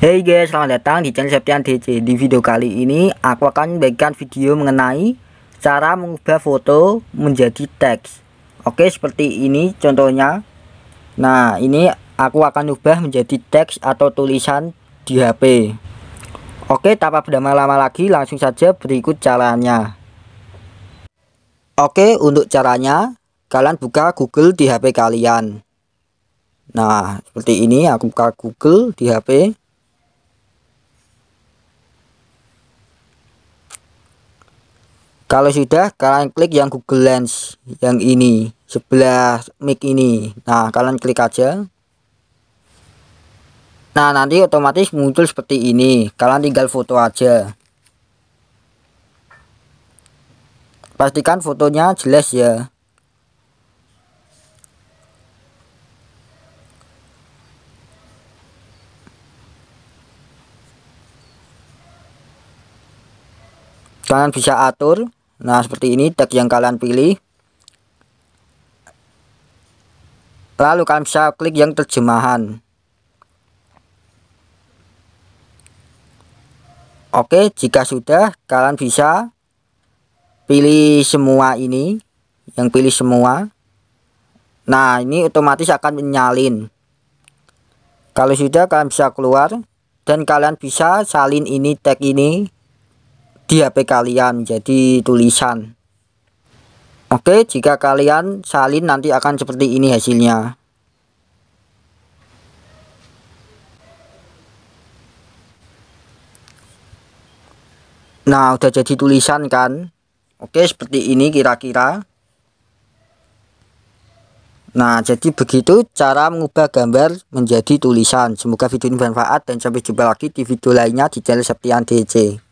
Hey guys, selamat datang di channel Septian DC. Di video kali ini aku akan bagikan video mengenai cara mengubah foto menjadi teks. Oke, seperti ini contohnya. Nah, ini aku akan ubah menjadi teks atau tulisan di HP. Oke, tanpa berlama-lama lagi, langsung saja berikut caranya. Oke, untuk caranya, kalian buka Google di HP kalian. Nah, seperti ini aku buka Google di HP. kalau sudah kalian klik yang Google Lens yang ini sebelah mic ini nah kalian klik aja nah nanti otomatis muncul seperti ini kalian tinggal foto aja pastikan fotonya jelas ya kalian bisa atur Nah seperti ini tag yang kalian pilih Lalu kalian bisa klik yang terjemahan Oke jika sudah kalian bisa Pilih semua ini Yang pilih semua Nah ini otomatis akan menyalin Kalau sudah kalian bisa keluar Dan kalian bisa salin ini tag ini di HP kalian jadi tulisan Oke jika kalian salin nanti akan seperti ini hasilnya Nah udah jadi tulisan kan Oke seperti ini kira-kira Nah, jadi begitu cara mengubah gambar menjadi tulisan. Semoga video ini bermanfaat dan sampai jumpa lagi di video lainnya di channel Septian DC.